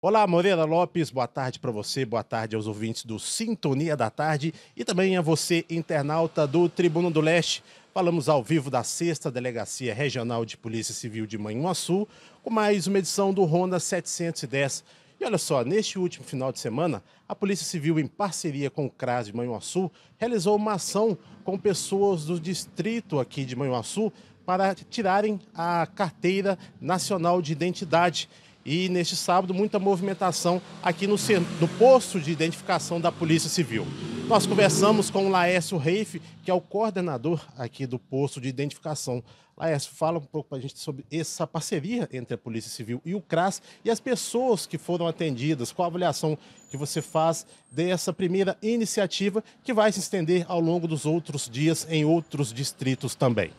Olá, Moreira Lopes, boa tarde para você, boa tarde aos ouvintes do Sintonia da Tarde e também a você, internauta do Tribuno do Leste. Falamos ao vivo da 6 Delegacia Regional de Polícia Civil de Manhuaçu com mais uma edição do Ronda 710. E olha só, neste último final de semana, a Polícia Civil, em parceria com o CRAS de Manhuaçu, realizou uma ação com pessoas do distrito aqui de Manhuaçu para tirarem a Carteira Nacional de Identidade e neste sábado muita movimentação aqui no, no posto de identificação da Polícia Civil. Nós conversamos com o Laércio Reif, que é o coordenador aqui do posto de identificação. Laércio, fala um pouco para a gente sobre essa parceria entre a Polícia Civil e o CRAS e as pessoas que foram atendidas. Qual a avaliação que você faz dessa primeira iniciativa que vai se estender ao longo dos outros dias em outros distritos também?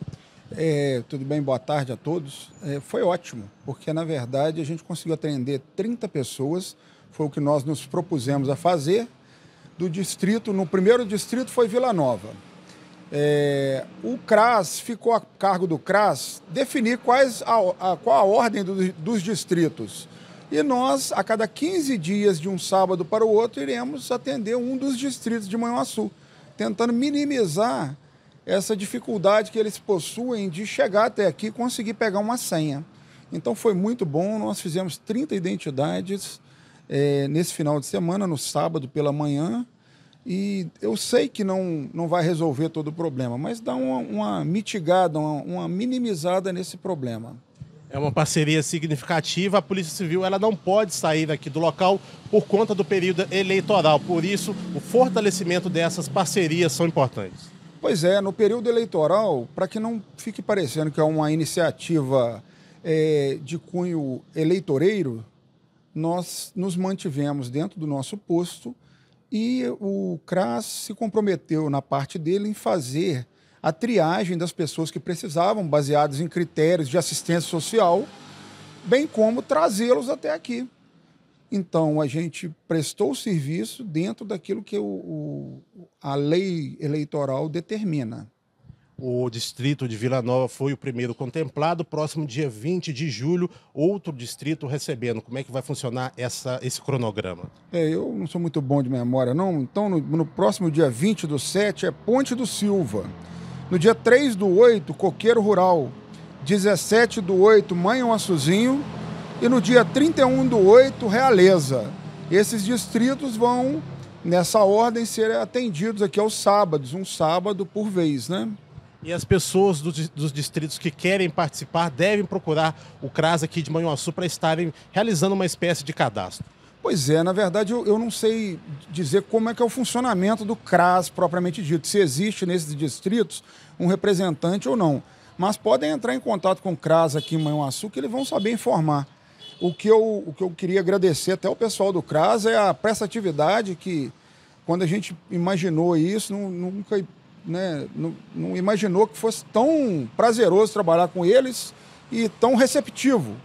É, tudo bem, boa tarde a todos. É, foi ótimo, porque na verdade a gente conseguiu atender 30 pessoas, foi o que nós nos propusemos a fazer. Do distrito, no primeiro distrito foi Vila Nova. É, o CRAS ficou a cargo do CRAS definir quais a, a qual a ordem do, dos distritos. E nós, a cada 15 dias de um sábado para o outro, iremos atender um dos distritos de Manhuaçu, tentando minimizar essa dificuldade que eles possuem de chegar até aqui e conseguir pegar uma senha. Então foi muito bom, nós fizemos 30 identidades é, nesse final de semana, no sábado pela manhã, e eu sei que não, não vai resolver todo o problema, mas dá uma, uma mitigada, uma, uma, minimizada nesse problema. É uma parceria significativa. A Polícia Civil ela não pode sair daqui do local por conta do período eleitoral. Por isso, o fortalecimento dessas parcerias são importantes. Pois é, no período eleitoral, para que não fique parecendo que é uma iniciativa é, de cunho eleitoreiro, nós nos mantivemos dentro do nosso posto e o CRAS se comprometeu na parte dele em fazer a triagem das pessoas que precisavam, baseados em critérios de assistência social, bem como trazê-los até aqui. Então, a gente prestou o serviço dentro daquilo que o, o, a lei eleitoral determina. O distrito de Vila Nova foi o primeiro contemplado. Próximo dia 20 de julho, outro distrito recebendo. Como é que vai funcionar essa, esse cronograma? É, eu não sou muito bom de memória, não. Então, no, no próximo dia 20 do 7 é Ponte do Silva. No dia 3 do 8, Coqueiro Rural. 17 do 8, Manhão Açuzinho. E no dia 31 do 8, Realeza. Esses distritos vão, nessa ordem, ser atendidos aqui aos sábados, um sábado por vez, né? E as pessoas do, dos distritos que querem participar devem procurar o CRAS aqui de Manhuaçu para estarem realizando uma espécie de cadastro. Pois é, na verdade eu, eu, não sei dizer como é que é o funcionamento do CRAS propriamente dito, se existe nesses distritos um representante ou não. Mas podem entrar em contato com o CRAS aqui em Manhuaçu que eles vão saber informar. O que eu, o que eu queria agradecer até o pessoal do CRAS é a prestatividade que, quando a gente imaginou isso, não, nunca né, não, não imaginou que fosse tão prazeroso trabalhar com eles e tão receptivo.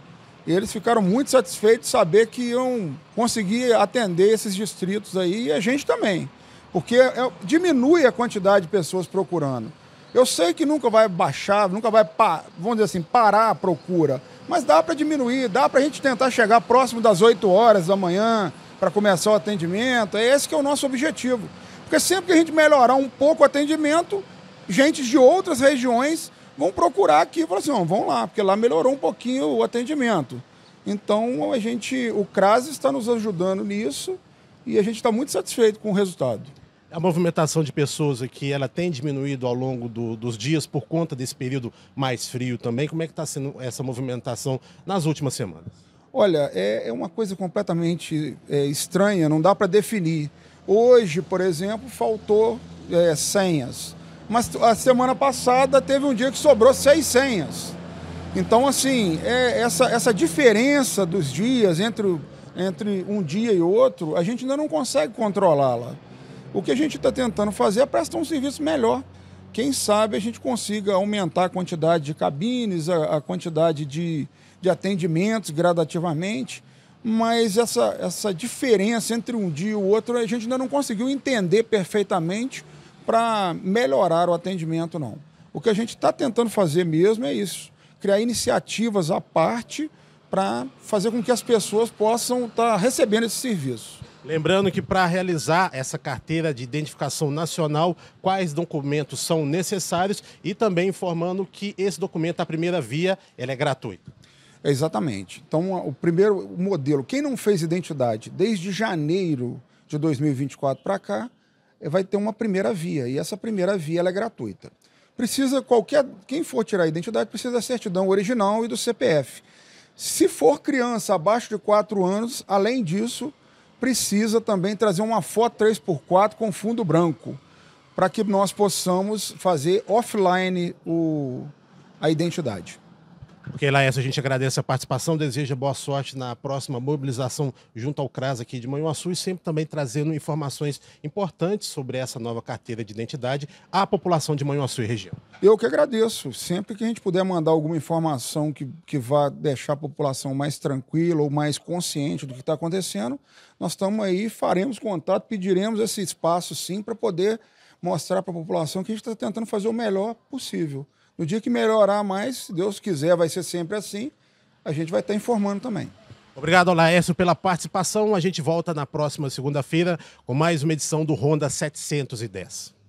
eles ficaram muito satisfeitos de saber que iam conseguir atender esses distritos aí e a gente também. Porque é, diminui a quantidade de pessoas procurando. Eu sei que nunca vai baixar, nunca vai, vamos dizer assim, parar a procura, mas dá para diminuir, dá para a gente tentar chegar próximo das 8 horas da manhã para começar o atendimento. É esse que é o nosso objetivo. Porque sempre que a gente melhorar um pouco o atendimento, gente de outras regiões vão procurar aqui e falar assim, oh, vão lá, porque lá melhorou um pouquinho o atendimento. Então a gente, o CRAS está nos ajudando nisso e a gente está muito satisfeito com o resultado a movimentação de pessoas aqui ela tem diminuído ao longo do, dos dias por conta desse período mais frio também. Como é que está sendo essa movimentação nas últimas semanas? Olha, é, é uma coisa completamente é, estranha, não dá para definir. Hoje, por exemplo, faltou é, senhas. Mas a semana passada teve um dia que sobrou seis senhas. Então, assim, é, essa, essa diferença dos dias entre, entre um dia e outro, a gente ainda não consegue controlá-la. O que a gente está tentando fazer é prestar um serviço melhor. Quem sabe a gente consiga aumentar a quantidade de cabines, a, a quantidade de, de atendimentos gradativamente, mas essa, essa diferença entre um dia e o outro a gente ainda não conseguiu entender perfeitamente para melhorar o atendimento, não. O que a gente está tentando fazer mesmo é isso: criar iniciativas à parte para fazer com que as pessoas possam estar tá recebendo esse serviço. Lembrando que para realizar essa carteira de identificação nacional, quais documentos são necessários e também informando que esse documento, a primeira via, ela é gratuito. É exatamente. Então, o primeiro modelo, quem não fez identidade desde janeiro de 2024 para cá, eh, vai ter uma primeira via e essa primeira via é gratuita. Precisa qualquer quem for tirar a identidade precisa da certidão original e do CPF. Se for criança abaixo de 4 anos, além disso, precisa também trazer uma foto 3x4 com fundo branco, para que nós possamos fazer offline o, a identidade. Ok, Laércio, a gente agradece a participação, deseja boa sorte na próxima mobilização junto ao CRAS aqui de Manhuaçu e sempre também trazendo informações importantes sobre essa nova carteira de identidade à população de Manhuaçu e região. Eu que agradeço. Sempre que a gente puder mandar alguma informação que, que vá deixar a população mais tranquila ou mais consciente do que está acontecendo, nós estamos aí, faremos contato, pediremos esse espaço sim para poder mostrar para a população que a gente está tentando fazer o melhor possível. No dia que melhorar mais, se Deus quiser, vai ser sempre assim, a gente vai estar informando também. Obrigado, Laércio, pela participação. A gente volta na próxima segunda-feira com mais uma edição do Ronda 710.